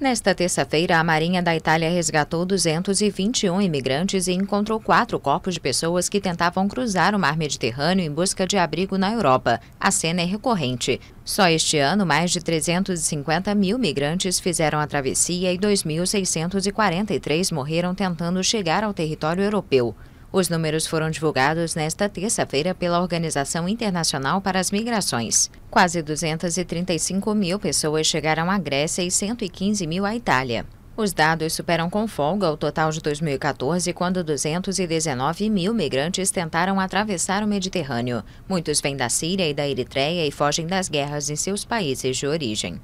Nesta terça-feira, a Marinha da Itália resgatou 221 imigrantes e encontrou quatro corpos de pessoas que tentavam cruzar o mar Mediterrâneo em busca de abrigo na Europa. A cena é recorrente. Só este ano, mais de 350 mil migrantes fizeram a travessia e 2.643 morreram tentando chegar ao território europeu. Os números foram divulgados nesta terça-feira pela Organização Internacional para as Migrações. Quase 235 mil pessoas chegaram à Grécia e 115 mil à Itália. Os dados superam com folga o total de 2014, quando 219 mil migrantes tentaram atravessar o Mediterrâneo. Muitos vêm da Síria e da Eritreia e fogem das guerras em seus países de origem.